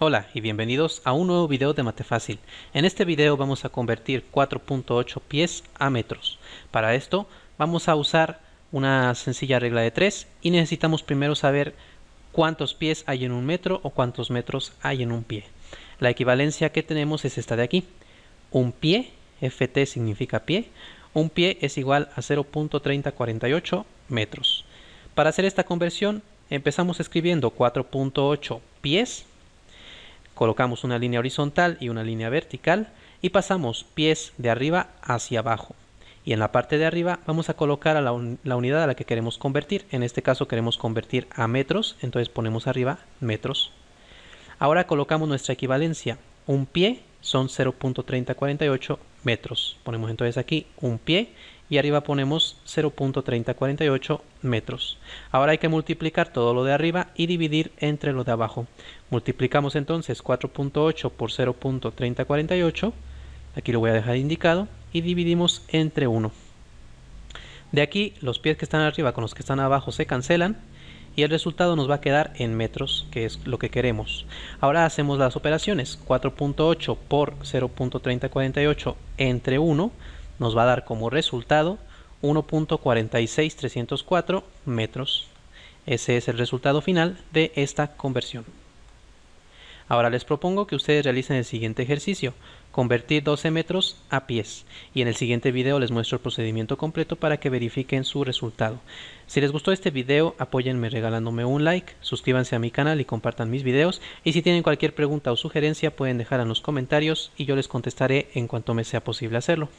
Hola y bienvenidos a un nuevo video de Mate Fácil. En este video vamos a convertir 4.8 pies a metros. Para esto vamos a usar una sencilla regla de 3 y necesitamos primero saber cuántos pies hay en un metro o cuántos metros hay en un pie. La equivalencia que tenemos es esta de aquí. Un pie, ft significa pie, un pie es igual a 0.3048 metros. Para hacer esta conversión empezamos escribiendo 4.8 pies Colocamos una línea horizontal y una línea vertical y pasamos pies de arriba hacia abajo. Y en la parte de arriba vamos a colocar a la, la unidad a la que queremos convertir. En este caso queremos convertir a metros, entonces ponemos arriba metros. Ahora colocamos nuestra equivalencia. Un pie son 0.3048 metros. Ponemos entonces aquí un pie y arriba ponemos 0.3048 metros. Ahora hay que multiplicar todo lo de arriba y dividir entre lo de abajo. Multiplicamos entonces 4.8 por 0.3048, aquí lo voy a dejar indicado, y dividimos entre 1. De aquí los pies que están arriba con los que están abajo se cancelan y el resultado nos va a quedar en metros, que es lo que queremos. Ahora hacemos las operaciones, 4.8 por 0.3048 entre 1 nos va a dar como resultado 1.46304 metros. Ese es el resultado final de esta conversión. Ahora les propongo que ustedes realicen el siguiente ejercicio, convertir 12 metros a pies, y en el siguiente video les muestro el procedimiento completo para que verifiquen su resultado. Si les gustó este video, apóyenme regalándome un like, suscríbanse a mi canal y compartan mis videos, y si tienen cualquier pregunta o sugerencia pueden dejar en los comentarios y yo les contestaré en cuanto me sea posible hacerlo.